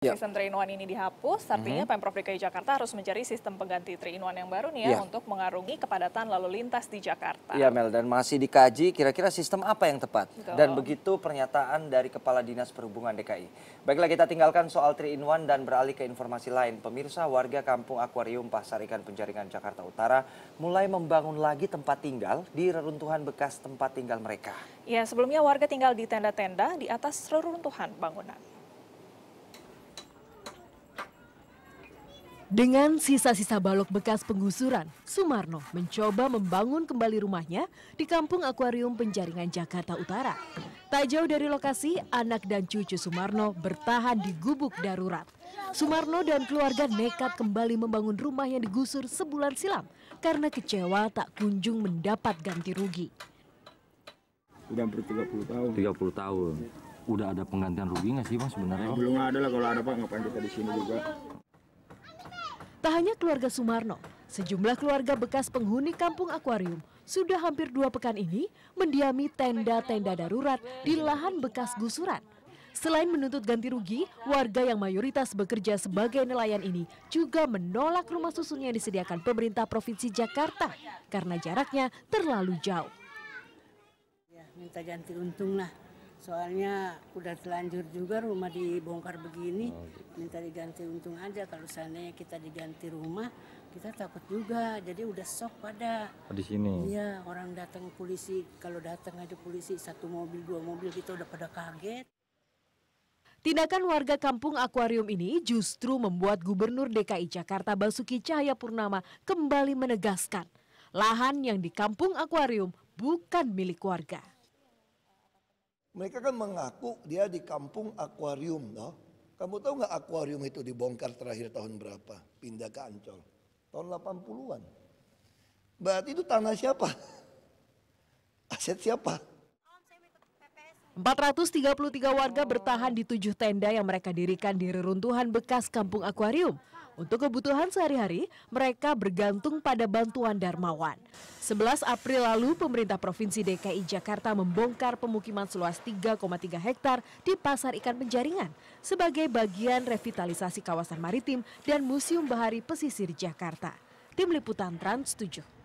Yep. Ya. Sistem 3 in 1 ini dihapus, artinya mm -hmm. Pemprov DKI Jakarta harus mencari sistem pengganti 3 in 1 yang baru nih ya yeah. untuk mengarungi kepadatan lalu lintas di Jakarta. Iya Mel, dan masih dikaji kira-kira sistem apa yang tepat. Betul. Dan begitu pernyataan dari Kepala Dinas Perhubungan DKI. Baiklah kita tinggalkan soal 3 in 1 dan beralih ke informasi lain. Pemirsa warga Kampung Akuarium Pasar Ikan Penjaringan Jakarta Utara mulai membangun lagi tempat tinggal di reruntuhan bekas tempat tinggal mereka. Ya, sebelumnya warga tinggal di tenda-tenda di atas reruntuhan bangunan. Dengan sisa-sisa balok bekas penggusuran, Sumarno mencoba membangun kembali rumahnya di kampung akuarium penjaringan Jakarta Utara. Tak jauh dari lokasi, anak dan cucu Sumarno bertahan di gubuk darurat. Sumarno dan keluarga nekat kembali membangun rumah yang digusur sebulan silam karena kecewa tak kunjung mendapat ganti rugi. Udah hampir 30 tahun. 30 tahun. Udah ada penggantian rugi nggak sih Mas sebenarnya? Belum ada lah kalau ada Pak, ngapain kita di sini juga. Tak hanya keluarga Sumarno, sejumlah keluarga bekas penghuni kampung akuarium sudah hampir dua pekan ini mendiami tenda-tenda darurat di lahan bekas gusuran. Selain menuntut ganti rugi, warga yang mayoritas bekerja sebagai nelayan ini juga menolak rumah susun yang disediakan pemerintah Provinsi Jakarta karena jaraknya terlalu jauh. Ya, minta ganti untung lah Soalnya udah telanjur juga rumah dibongkar begini, oh, gitu. minta diganti untung aja. Kalau seandainya kita diganti rumah, kita takut juga. Jadi udah sok pada. Oh, di sini. Iya, orang datang polisi. Kalau datang aja polisi satu mobil dua mobil kita udah pada kaget. Tindakan warga kampung akuarium ini justru membuat Gubernur DKI Jakarta Basuki Cahayapurnama kembali menegaskan lahan yang di kampung akuarium bukan milik warga. Mereka kan mengaku dia di kampung akuarium, no? Kamu tahu nggak akuarium itu dibongkar terakhir tahun berapa? Pindah ke Ancol. Tahun 80-an. Berarti itu tanah siapa? Aset siapa? 433 warga bertahan di tujuh tenda yang mereka dirikan di reruntuhan bekas kampung akuarium. Untuk kebutuhan sehari-hari, mereka bergantung pada bantuan Darmawan. 11 April lalu, pemerintah Provinsi DKI Jakarta membongkar pemukiman seluas 3,3 hektar di Pasar Ikan Penjaringan sebagai bagian revitalisasi kawasan maritim dan Museum Bahari Pesisir Jakarta. Tim Liputan Trans 7.